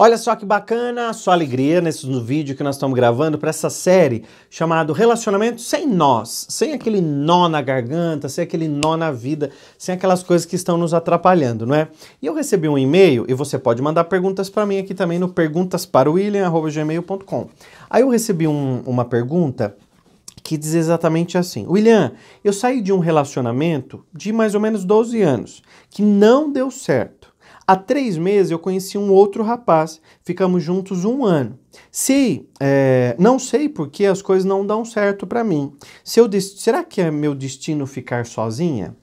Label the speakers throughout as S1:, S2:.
S1: Olha só que bacana a sua alegria nesse vídeo que nós estamos gravando para essa série chamado Relacionamento sem nós, sem aquele nó na garganta, sem aquele nó na vida, sem aquelas coisas que estão nos atrapalhando, não é? E eu recebi um e-mail e você pode mandar perguntas para mim aqui também no perguntasparowilliam@gmail.com. Aí eu recebi um, uma pergunta que diz exatamente assim: William, eu saí de um relacionamento de mais ou menos 12 anos que não deu certo. Há três meses eu conheci um outro rapaz, ficamos juntos um ano. Sei, é, não sei porque as coisas não dão certo para mim. Se eu, será que é meu destino ficar sozinha?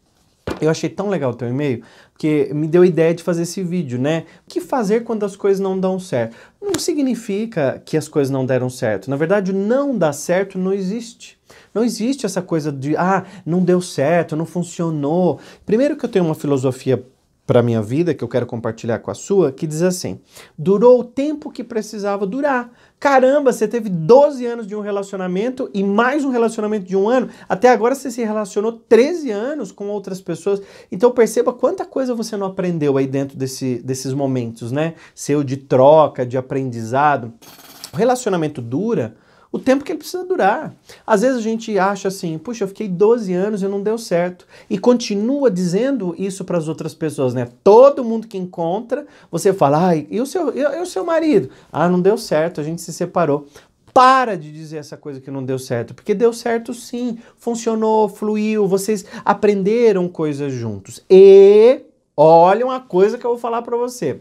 S1: Eu achei tão legal o teu e-mail, porque me deu a ideia de fazer esse vídeo, né? O que fazer quando as coisas não dão certo? Não significa que as coisas não deram certo. Na verdade, não dá certo não existe. Não existe essa coisa de, ah, não deu certo, não funcionou. Primeiro que eu tenho uma filosofia para minha vida, que eu quero compartilhar com a sua, que diz assim: durou o tempo que precisava durar. Caramba, você teve 12 anos de um relacionamento e mais um relacionamento de um ano. Até agora você se relacionou 13 anos com outras pessoas. Então perceba quanta coisa você não aprendeu aí dentro desse, desses momentos, né? Seu de troca, de aprendizado. O relacionamento dura o tempo que ele precisa durar. Às vezes a gente acha assim, puxa, eu fiquei 12 anos e não deu certo. E continua dizendo isso para as outras pessoas, né? Todo mundo que encontra, você fala, ai, e o seu, e, e o seu marido? Ah, não deu certo, a gente se separou para de dizer essa coisa que não deu certo, porque deu certo sim, funcionou, fluiu, vocês aprenderam coisas juntos. E olha uma coisa que eu vou falar para você.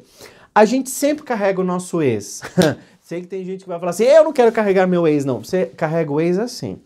S1: A gente sempre carrega o nosso ex. Sei que tem gente que vai falar assim: eu não quero carregar meu ex, não. Você carrega o ex assim.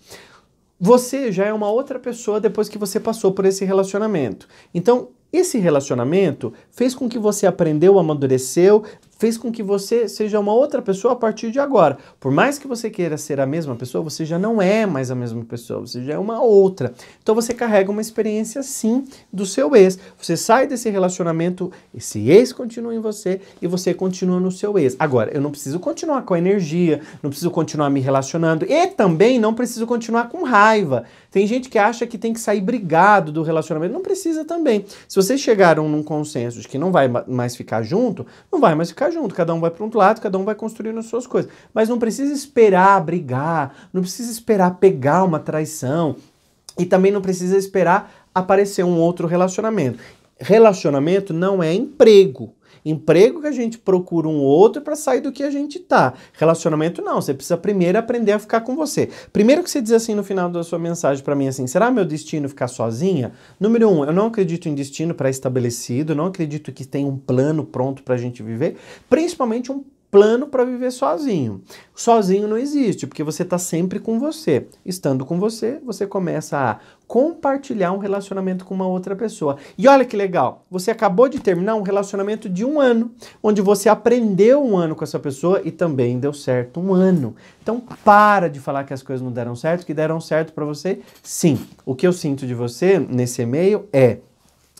S1: Você já é uma outra pessoa depois que você passou por esse relacionamento. Então, esse relacionamento fez com que você aprendeu, amadureceu, fez com que você seja uma outra pessoa a partir de agora. Por mais que você queira ser a mesma pessoa, você já não é mais a mesma pessoa, você já é uma outra. Então você carrega uma experiência sim do seu ex. Você sai desse relacionamento, esse ex continua em você e você continua no seu ex. Agora, eu não preciso continuar com a energia, não preciso continuar me relacionando e também não preciso continuar com raiva. Tem gente que acha que tem que sair brigado do relacionamento, não precisa também. Se vocês chegaram num consenso de que não vai mais ficar junto, não vai mais ficar junto, cada um vai para um lado, cada um vai construindo as suas coisas. Mas não precisa esperar brigar, não precisa esperar pegar uma traição e também não precisa esperar aparecer um outro relacionamento. Relacionamento não é emprego. Emprego que a gente procura um outro para sair do que a gente tá. Relacionamento não, você precisa primeiro aprender a ficar com você. Primeiro que você diz assim no final da sua mensagem para mim assim, será meu destino ficar sozinha? Número um, eu não acredito em destino pré-estabelecido, não acredito que tem um plano pronto para a gente viver, principalmente um plano para viver sozinho. Sozinho não existe, porque você está sempre com você. Estando com você, você começa a compartilhar um relacionamento com uma outra pessoa. E olha que legal, você acabou de terminar um relacionamento de um ano, onde você aprendeu um ano com essa pessoa e também deu certo um ano. Então para de falar que as coisas não deram certo, que deram certo para você, sim. O que eu sinto de você nesse e-mail é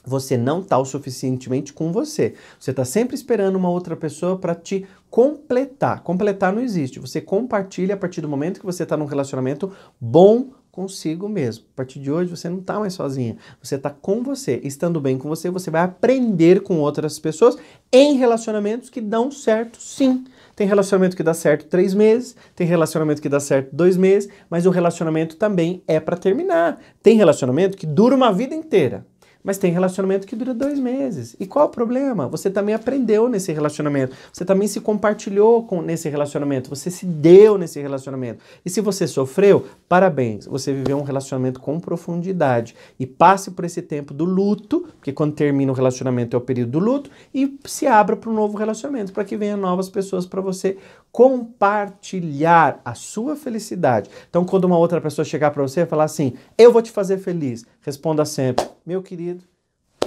S1: você não está o suficientemente com você. Você está sempre esperando uma outra pessoa para te completar. Completar não existe. Você compartilha a partir do momento que você está num relacionamento bom consigo mesmo. A partir de hoje você não está mais sozinha. Você está com você. Estando bem com você, você vai aprender com outras pessoas em relacionamentos que dão certo, sim. Tem relacionamento que dá certo três meses, tem relacionamento que dá certo dois meses, mas o relacionamento também é para terminar. Tem relacionamento que dura uma vida inteira. Mas tem relacionamento que dura dois meses. E qual o problema? Você também aprendeu nesse relacionamento. Você também se compartilhou com nesse relacionamento. Você se deu nesse relacionamento. E se você sofreu, parabéns. Você viveu um relacionamento com profundidade. E passe por esse tempo do luto, porque quando termina o relacionamento é o período do luto, e se abra para um novo relacionamento, para que venham novas pessoas para você compartilhar a sua felicidade. Então, quando uma outra pessoa chegar para você e falar assim, eu vou te fazer feliz, responda sempre meu querido,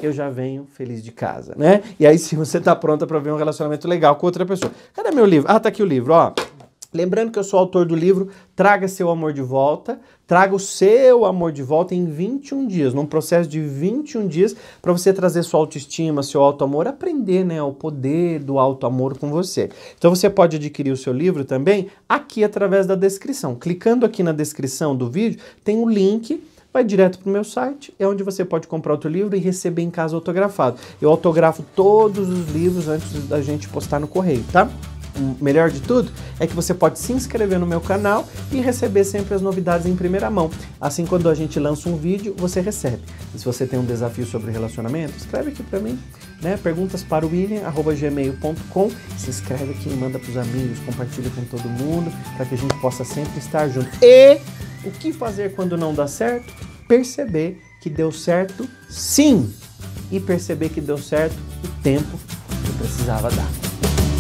S1: eu já venho feliz de casa, né? E aí se você está pronta para ver um relacionamento legal com outra pessoa. Cadê meu livro? Ah, tá aqui o livro, ó. Lembrando que eu sou autor do livro Traga Seu Amor de Volta. Traga o seu amor de volta em 21 dias, num processo de 21 dias, para você trazer sua autoestima, seu alto amor aprender né, o poder do alto amor com você. Então você pode adquirir o seu livro também aqui através da descrição. Clicando aqui na descrição do vídeo, tem o um link vai direto para o meu site, é onde você pode comprar outro livro e receber em casa autografado. Eu autografo todos os livros antes da gente postar no correio, tá? O melhor de tudo é que você pode se inscrever no meu canal e receber sempre as novidades em primeira mão. Assim, quando a gente lança um vídeo, você recebe. E se você tem um desafio sobre relacionamento, escreve aqui para mim, né? Perguntas para o william@gmail.com. Se inscreve aqui, manda para os amigos, compartilha com todo mundo, para que a gente possa sempre estar junto. E o que fazer quando não dá certo? Perceber que deu certo sim! E perceber que deu certo o tempo que precisava dar.